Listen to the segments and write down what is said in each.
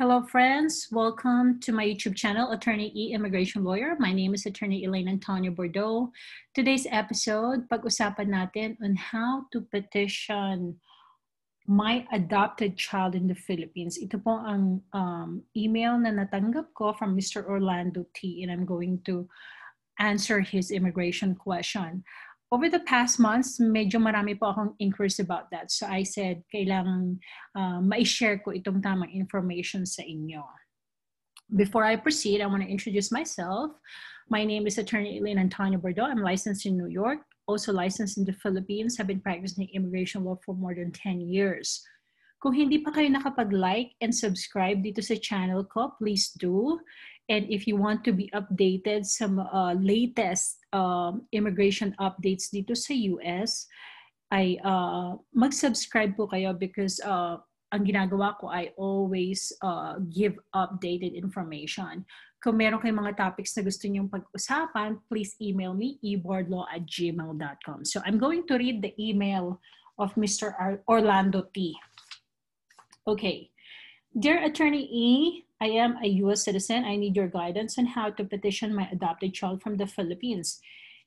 Hello, friends. Welcome to my YouTube channel, Attorney E Immigration Lawyer. My name is Attorney Elaine Antonio Bordeaux. Today's episode, pag-usapan natin on how to petition my adopted child in the Philippines. Ito po ang um, email na natanggap ko from Mr. Orlando T. And I'm going to answer his immigration question over the past months, medyo marami po akong inquiries about that. So I said, "Kailang uh, ah, ma-share ko itong tamang information sa inyo. Before I proceed, I want to introduce myself. My name is Attorney Elaine Antonio Bordeaux. I'm licensed in New York, also licensed in the Philippines. I've been practicing immigration law for more than 10 years. Kung hindi pa kayo nakapag-like and subscribe dito sa channel ko, please do. And if you want to be updated sa uh, latest um, immigration updates dito sa US, ay uh, mag-subscribe po kayo because uh, ang ginagawa ko ay always uh, give updated information. Kung meron kayong mga topics na gusto niyong pag-usapan, please email me, eboardlaw at gmail.com. So I'm going to read the email of Mr. Orlando T. Okay. Dear Attorney E, I am a US citizen. I need your guidance on how to petition my adopted child from the Philippines.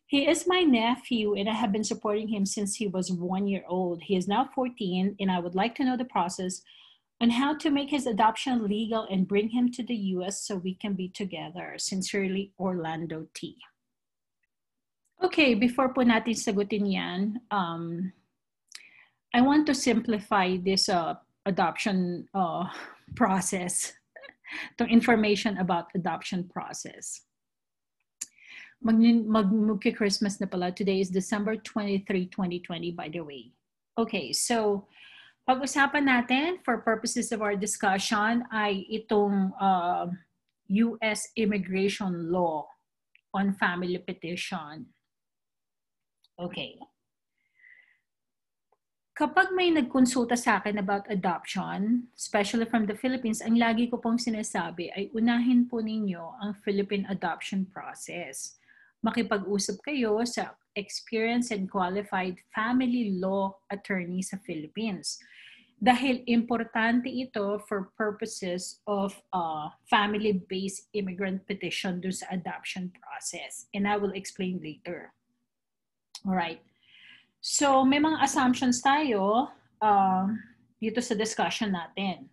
He is my nephew and I have been supporting him since he was one year old. He is now 14 and I would like to know the process on how to make his adoption legal and bring him to the US so we can be together. Sincerely, Orlando T. Okay, before po natin sagutin yan, um, I want to simplify this uh, adoption uh, process, itong information about adoption process. Mag, Christmas na pala. Today is December 23, 2020, by the way. Okay, so pag-usapan natin for purposes of our discussion ay itong uh, US immigration law on family petition. Okay. kapag may nagkonsulta sa akin about adoption, especially from the Philippines, ang lagi ko pong sinasabi ay unahin po ninyo ang Philippine adoption process. Makipag-usap kayo sa experienced and qualified family law attorney sa Philippines. Dahil importante ito for purposes of uh, family-based immigrant petition dun sa adoption process. And I will explain later. All right. So, may mga assumptions tayo uh, dito sa discussion natin.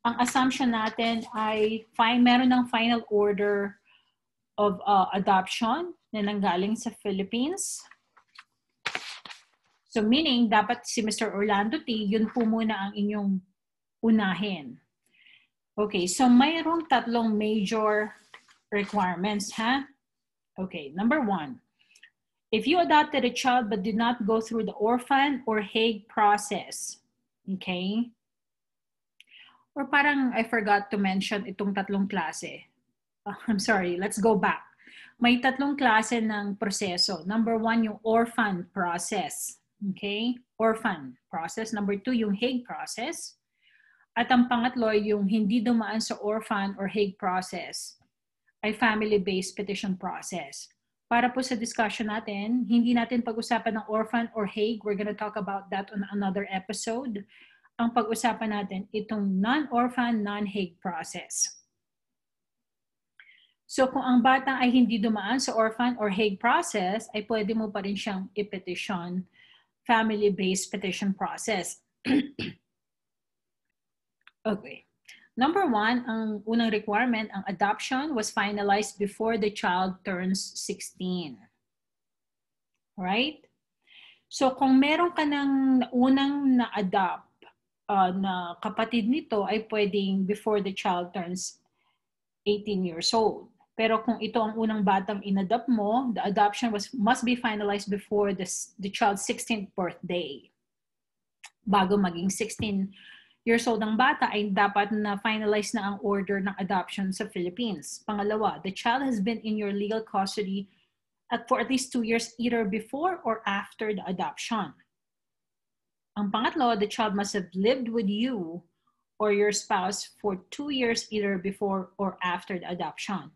Ang assumption natin ay fine, meron ng final order of uh, adoption na nanggaling sa Philippines. So, meaning, dapat si Mr. Orlando T, yun po muna ang inyong unahin. Okay, so mayroong tatlong major requirements, ha? Okay, number one, if you adopted a child but did not go through the orphan or Hague process, okay? Or parang I forgot to mention itong tatlong klase. Oh, I'm sorry, let's go back. May tatlong klase ng proseso. Number one, yung orphan process. Okay? Orphan process. Number two, yung Hague process. At ang pangatlo, yung hindi dumaan sa orphan or Hague process ay family-based petition process para po sa discussion natin, hindi natin pag-usapan ng orphan or Hague. We're going to talk about that on another episode. Ang pag-usapan natin, itong non-orphan, non-Hague process. So kung ang bata ay hindi dumaan sa orphan or Hague process, ay pwede mo pa rin siyang i-petition, family-based petition process. okay. Number one, ang unang requirement, ang adoption was finalized before the child turns 16. Right? So kung meron ka ng unang na-adopt uh, na kapatid nito ay pwedeng before the child turns 18 years old. Pero kung ito ang unang batang in-adopt mo, the adoption was must be finalized before the, the child's 16th birthday. Bago maging 16 years old ng bata ay dapat na finalize na ang order ng adoption sa Philippines. Pangalawa, the child has been in your legal custody at for at least two years either before or after the adoption. Ang pangatlo, the child must have lived with you or your spouse for two years either before or after the adoption.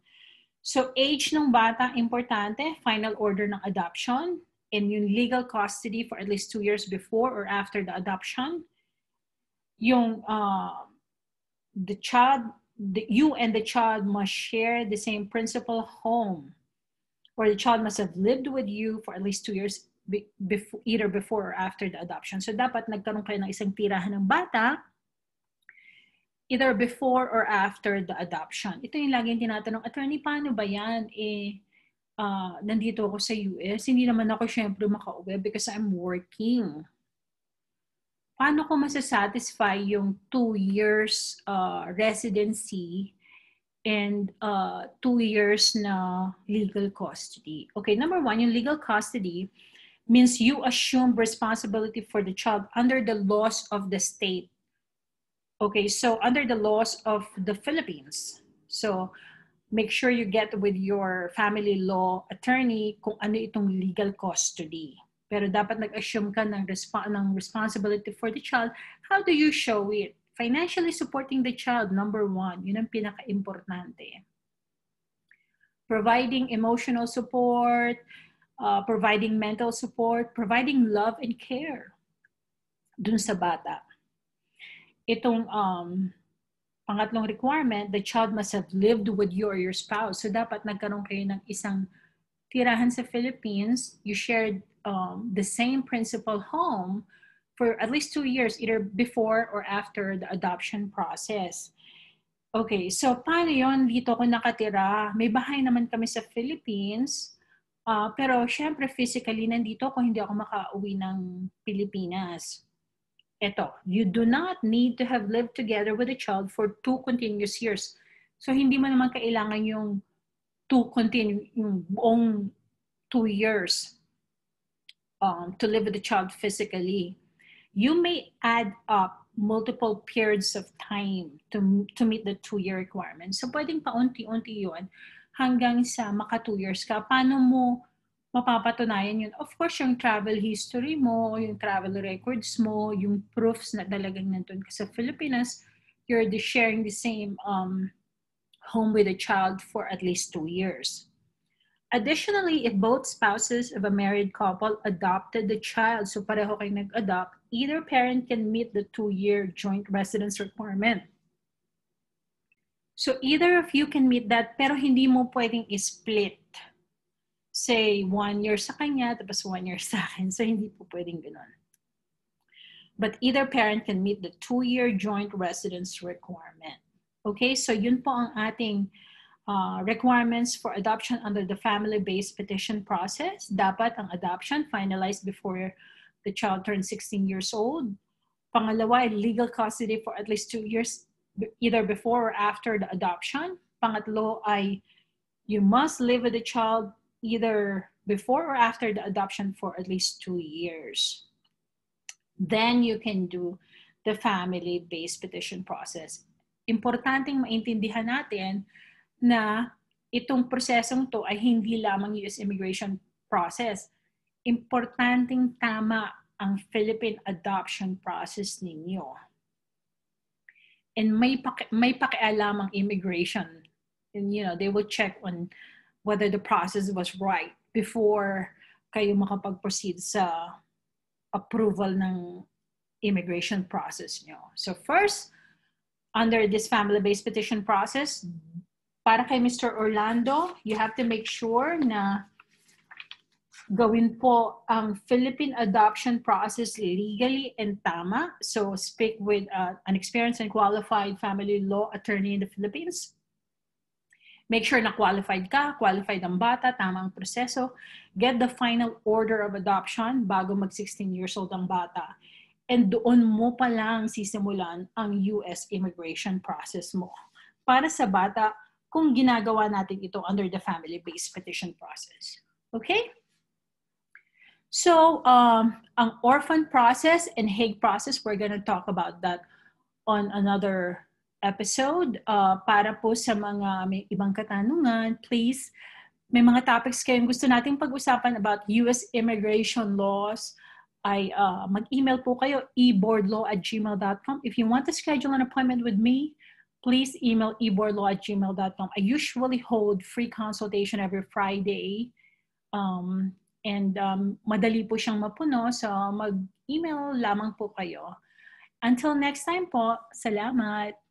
So age ng bata, importante, final order ng adoption, and yung legal custody for at least two years before or after the adoption, yung um, the child, the, you and the child must share the same principal home, or the child must have lived with you for at least two years be, before, either before or after the adoption. So dapat nagkaroon kayo ng isang tirahan ng bata either before or after the adoption. Ito yung laging tinatanong, attorney, paano ba yan? Eh, uh, nandito ako sa US, hindi naman ako syempre makauwi because I'm working. paano ko masasatisfy yung two years uh, residency and uh, two years na legal custody. Okay, number one, yung legal custody means you assume responsibility for the child under the laws of the state. Okay, so under the laws of the Philippines. So make sure you get with your family law attorney kung ano itong legal custody pero dapat nag-assume ka ng, resp- ng responsibility for the child, how do you show it? Financially supporting the child, number one, yun ang pinaka-importante. Providing emotional support, uh, providing mental support, providing love and care dun sa bata. Itong um, pangatlong requirement, the child must have lived with you or your spouse. So dapat nagkaroon kayo ng isang tirahan sa Philippines, you shared um, the same principal home for at least two years, either before or after the adoption process. Okay, so paano yun? Dito ako nakatira. May bahay naman kami sa Philippines. Uh, pero syempre physically nandito kung hindi ako makauwi ng Pilipinas. Eto, you do not need to have lived together with a child for two continuous years. So hindi mo naman kailangan yung two continuous, yung buong two years um, to live with the child physically, you may add up multiple periods of time to, to meet the two-year requirement. So pwedeng paunti-unti yon hanggang sa maka two years ka. Paano mo mapapatunayan yun? Of course, yung travel history mo, yung travel records mo, yung proofs na talagang nandun ka sa Pilipinas, you're the sharing the same um, home with a child for at least two years. Additionally, if both spouses of a married couple adopted the child, so pareho kayong nag-adopt, either parent can meet the two-year joint residence requirement. So either of you can meet that, pero hindi mo pwedeng split. Say, one year sa kanya, tapos one year sa akin. So hindi po pwedeng ganun. But either parent can meet the two-year joint residence requirement. Okay, so yun po ang ating uh, requirements for adoption under the family-based petition process. Dapat ang adoption finalized before the child turns 16 years old. Pangalawa, legal custody for at least two years, either before or after the adoption. Pangatlo ay you must live with the child either before or after the adoption for at least two years. Then you can do the family-based petition process. Importanteng maintindihan natin na itong prosesong to ay hindi lamang US immigration process. Importanting tama ang Philippine adoption process ninyo. And may, paki, may pakialam ang immigration. And, you know, they will check on whether the process was right before kayo makapag-proceed sa approval ng immigration process nyo. So first, under this family-based petition process, para kay Mr. Orlando, you have to make sure na gawin po ang Philippine adoption process legally and tama. So speak with uh, an experienced and qualified family law attorney in the Philippines. Make sure na qualified ka, qualified ang bata, tama ang proseso. Get the final order of adoption bago mag-16 years old ang bata. And doon mo pa lang sisimulan ang US immigration process mo. Para sa bata, kung ginagawa natin ito under the family-based petition process. Okay? So, um, ang orphan process and Hague process, we're going to talk about that on another episode. Uh, para po sa mga may ibang katanungan, please, may mga topics kayong gusto nating pag-usapan about US immigration laws, ay uh, mag-email po kayo, eboardlaw at gmail.com. If you want to schedule an appointment with me, please email eborlaw at gmail.com. I usually hold free consultation every Friday. Um, and um, madali po siyang mapuno, so mag-email lamang po kayo. Until next time po, salamat!